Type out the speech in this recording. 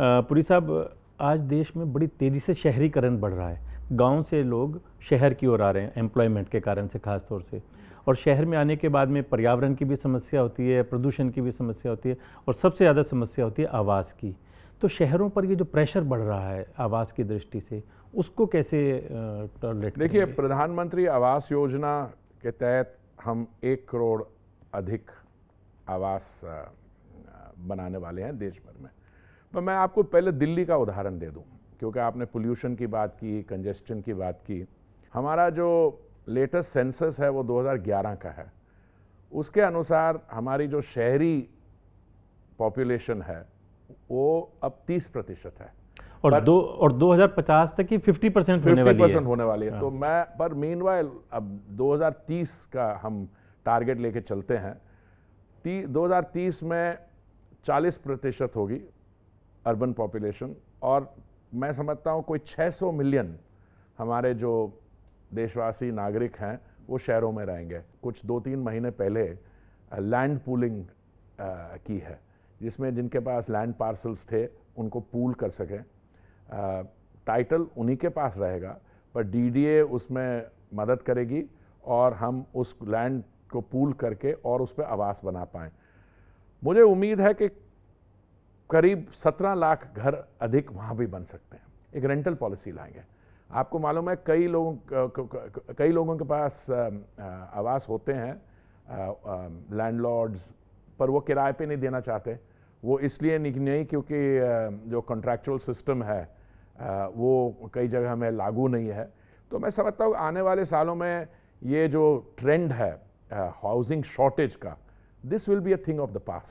पुरी साहब आज देश में बड़ी तेज़ी से शहरीकरण बढ़ रहा है गांव से लोग शहर की ओर आ रहे हैं एम्प्लॉयमेंट के कारण से खास तौर से और शहर में आने के बाद में पर्यावरण की भी समस्या होती है प्रदूषण की भी समस्या होती है और सबसे ज़्यादा समस्या होती है आवाज़ की तो शहरों पर ये जो प्रेशर बढ़ रहा है आवास की दृष्टि से उसको कैसे टॉयलेट देखिए प्रधानमंत्री आवास योजना के तहत हम एक करोड़ अधिक आवास बनाने वाले हैं देश भर में पर मैं आपको पहले दिल्ली का उदाहरण दे दूँ क्योंकि आपने पोल्यूशन की बात की कंजेस्टन की बात की हमारा जो लेटेस्ट सेंसस है वो 2011 का है उसके अनुसार हमारी जो शहरी पॉपुलेशन है वो अब 30 प्रतिशत है और दो और 2050 तक ही 50 परसेंट होने वाली परसेंट होने वाली है हाँ। तो मैं पर मीन अब 2030 का हम टारगेट लेके चलते हैं 2030 में 40 प्रतिशत होगी अर्बन पॉपुलेशन और मैं समझता हूँ कोई 600 मिलियन हमारे जो देशवासी नागरिक हैं वो शहरों में रहेंगे कुछ दो तीन महीने पहले लैंड पूलिंग की है जिसमें जिनके पास लैंड पार्सल्स थे उनको पूल कर सकें टाइटल उन्हीं के पास रहेगा पर डीडीए उसमें मदद करेगी और हम उस लैंड को पूल करके और उस पर आवास बना पाएँ मुझे उम्मीद है कि करीब 17 लाख घर अधिक वहाँ भी बन सकते हैं एक रेंटल पॉलिसी लाएंगे आपको मालूम है कई लोगों कई लोगों के पास आवास होते हैं लैंडलॉर्ड्स पर वो किराए पे नहीं देना चाहते वो इसलिए नहीं क्योंकि जो कॉन्ट्रैक्चुअल सिस्टम है वो कई जगह में लागू नहीं है तो मैं समझता हूँ आने वाले सालों में ये जो ट्रेंड है हाउसिंग शॉर्टेज का this will be a thing of the past